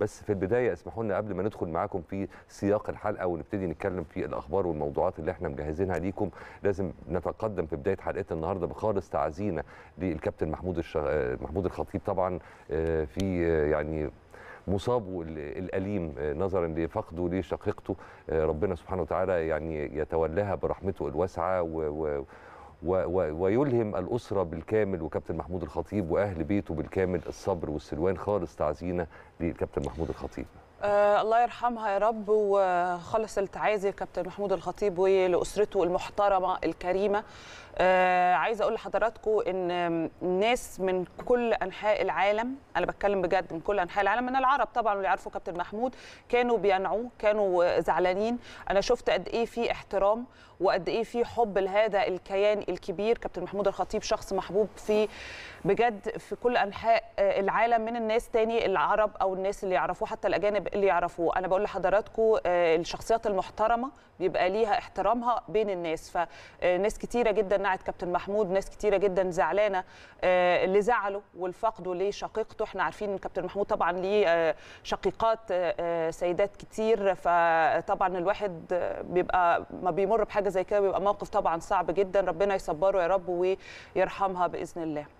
بس في البدايه اسمحوا لنا قبل ما ندخل معاكم في سياق الحلقه ونبتدي نتكلم في الاخبار والموضوعات اللي احنا مجهزينها ليكم لازم نتقدم في بدايه حلقتنا النهارده بخالص تعزينا للكابتن محمود الشغ... محمود الخطيب طبعا آه، في آه، يعني مصابه الأليم آه، نظرا لفقده لشقيقته ربنا سبحانه وتعالى يعني يتولاها برحمته الواسعة و... و... ويلهم الأسرة بالكامل وكابتن محمود الخطيب وأهل بيته بالكامل الصبر والسلوان خالص تعزينا للكابتن محمود الخطيب آه الله يرحمها يا رب وخلص التعازي كابتن محمود الخطيب ولاسرته المحترمه الكريمه آه عايزه اقول لحضراتكم ان الناس من كل انحاء العالم انا بتكلم بجد من كل انحاء العالم من العرب طبعا اللي عارفوا كابتن محمود كانوا بينعوه كانوا زعلانين انا شفت قد ايه في احترام وقد ايه في حب لهذا الكيان الكبير كابتن محمود الخطيب شخص محبوب في بجد في كل انحاء آه، العالم من الناس تاني العرب او الناس اللي يعرفوه حتى الاجانب اللي يعرفوه انا بقول لحضراتكم آه، الشخصيات المحترمه بيبقى ليها احترامها بين الناس فناس آه، كتيره جدا نعت كابتن محمود ناس كتيره جدا زعلانه آه، اللي زعله والفقده لشقيقته احنا عارفين ان كابتن محمود طبعا ليه شقيقات سيدات كتير فطبعا الواحد بيبقى ما بيمر بحاجه زي كده بيبقى موقف طبعا صعب جدا ربنا يصبره يا رب ويرحمها باذن الله